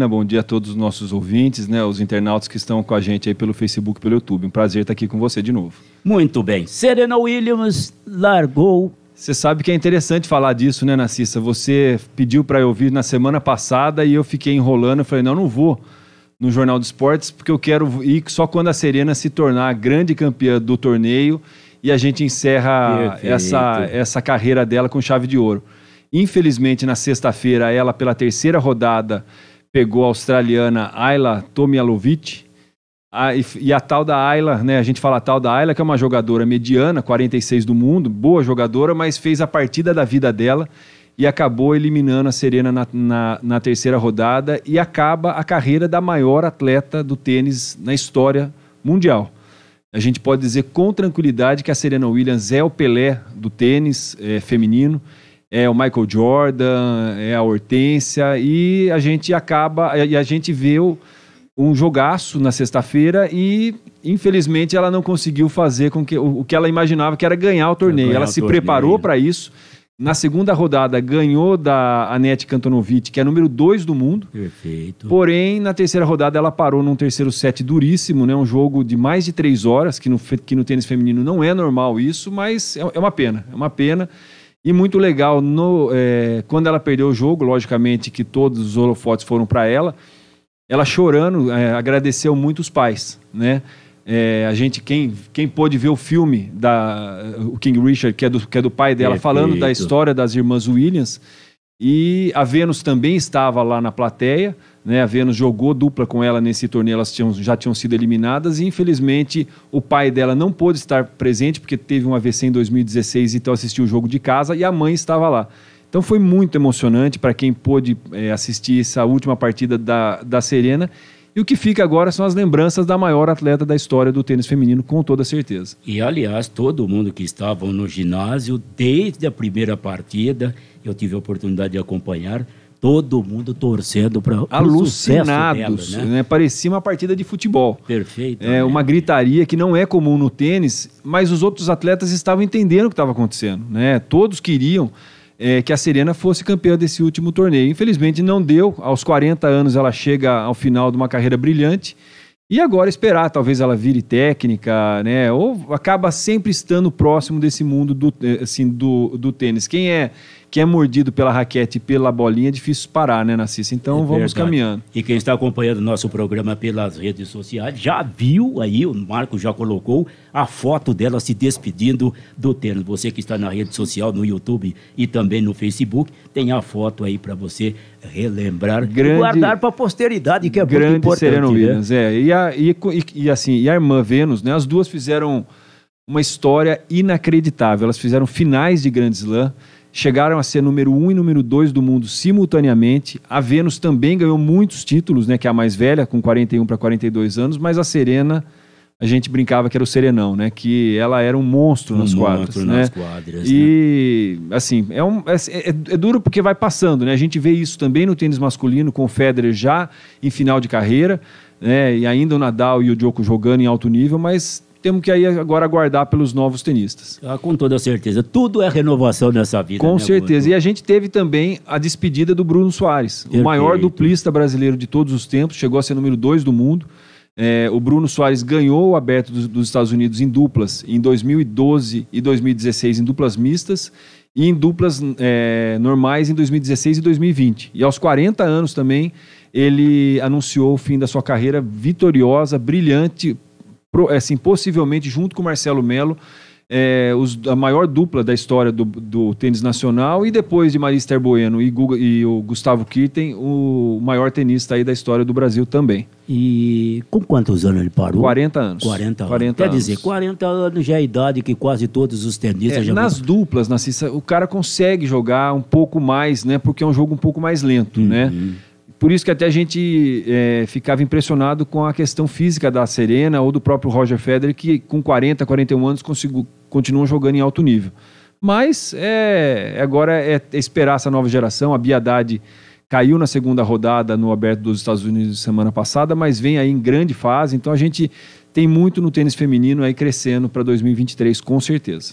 Né? Bom dia a todos os nossos ouvintes, né, os internautas que estão com a gente aí pelo Facebook, pelo YouTube. Um prazer estar aqui com você de novo. Muito bem. Serena Williams largou. Você sabe que é interessante falar disso, né, Narcissa? Você pediu para eu vir na semana passada e eu fiquei enrolando. Eu falei, não, não vou no Jornal de Esportes porque eu quero ir só quando a Serena se tornar a grande campeã do torneio e a gente encerra essa, essa carreira dela com chave de ouro. Infelizmente, na sexta-feira, ela, pela terceira rodada, pegou a australiana Ayla Tomialovic. A, e, e, a tal da Ayla, né? A gente fala a tal da Ayla, que é uma jogadora mediana, 46 do mundo, boa jogadora, mas fez a partida da vida dela e acabou eliminando a Serena na, na, na terceira rodada e acaba a carreira da maior atleta do tênis na história mundial. A gente pode dizer com tranquilidade que a Serena Williams é o Pelé do tênis é, feminino é o Michael Jordan, é a Hortência, e a gente acaba, e a gente vê um jogaço na sexta-feira e infelizmente ela não conseguiu fazer com que o, que ela imaginava que era ganhar o torneio. Ganhar ela se torneio. preparou para isso. Na segunda rodada ganhou da Anete Kantonovic, que é número dois do mundo. Perfeito. Porém, na terceira rodada ela parou num terceiro set duríssimo, né? Um jogo de mais de três horas, que no, que no tênis feminino não é normal isso, mas é, é uma pena. É uma pena. E muito legal, no, é, quando ela perdeu o jogo, logicamente que todos os holofotes foram para ela, ela chorando, é, agradeceu muito os pais, né? É, a gente, quem, quem pôde ver o filme da o King Richard, que é do, que é do pai dela, falando da história das irmãs Williams, e a Vênus também estava lá na plateia, né, a Vênus jogou dupla com ela nesse torneio, elas tinham, já tinham sido eliminadas e infelizmente o pai dela não pôde estar presente porque teve um AVC em 2016 então assistiu o jogo de casa e a mãe estava lá. Então foi muito emocionante para quem pôde é, assistir essa última partida da, da Serena. E o que fica agora são as lembranças da maior atleta da história do tênis feminino, com toda certeza. E aliás, todo mundo que estava no ginásio, desde a primeira partida, eu tive a oportunidade de acompanhar, todo mundo torcendo para alucinados, dela, né? né? Parecia uma partida de futebol. Perfeito. É né? uma gritaria que não é comum no tênis, mas os outros atletas estavam entendendo o que estava acontecendo, né? Todos queriam é, que a Serena fosse campeã desse último torneio. Infelizmente não deu. Aos 40 anos ela chega ao final de uma carreira brilhante. E agora esperar, talvez ela vire técnica, né? Ou acaba sempre estando próximo desse mundo do, é, assim, do, do tênis. Quem é que é mordido pela raquete e pela bolinha, é difícil parar, né, Narcissa? Então é vamos verdade. caminhando. E quem está acompanhando nosso programa pelas redes sociais já viu aí, o Marco já colocou a foto dela se despedindo do tênis. Você que está na rede social, no YouTube e também no Facebook, tem a foto aí para você relembrar grande, e guardar para a posteridade, que é grande muito importante. Serena né? Williams, né? é. E, a, e, e, assim, e a irmã Vênus, né? As duas fizeram uma história inacreditável. Elas fizeram finais de Grand Slam chegaram a ser número um e número dois do mundo simultaneamente. A Vênus também ganhou muitos títulos, né, que é a mais velha, com 41 para 42 anos, mas a Serena, a gente brincava que era o Serenão, né, que ela era um monstro um nas quadras. Monstro né? nas quadras e, né? assim, é, um, é, é, é, duro porque vai passando, né? A gente vê isso também no tênis masculino, com o Federer já em final de carreira, né, e ainda o Nadal e o Djokovic jogando em alto nível, mas temos que aí agora aguardar pelos novos tenistas. Ah, com toda certeza. Tudo é renovação nessa vida. Com né, certeza. Bruno? E a gente teve também a despedida do Bruno Soares, Perfeito. o maior duplista brasileiro de todos os tempos, chegou a ser número dois do mundo. É, o Bruno Soares ganhou o aberto dos, dos Estados Unidos em duplas em 2012 e 2016 em duplas mistas e em duplas é, normais em 2016 e 2020. E aos 40 anos também ele anunciou o fim da sua carreira vitoriosa, brilhante, é, assim, possivelmente junto com o Marcelo Melo, é, os, a maior dupla da história do, do tênis nacional e depois de Marista Bueno e, Guga, e o Gustavo Kirten, o maior tenista aí da história do Brasil também. E com quantos anos ele parou? 40 anos. 40 anos. Quer dizer, 40 anos já é a idade que quase todos os tenistas é, já... Nas duplas, o cara consegue jogar um pouco mais, né? Porque é um jogo um pouco mais lento, uhum. né? Por isso que até a gente é, ficava impressionado com a questão física da Serena ou do próprio Roger Federer, que com 40, 41 anos continuam jogando em alto nível. Mas é, agora é esperar essa nova geração. A Biadade caiu na segunda rodada no aberto dos Estados Unidos semana passada, mas vem aí em grande fase. Então a gente tem muito no tênis feminino aí crescendo para 2023, com certeza.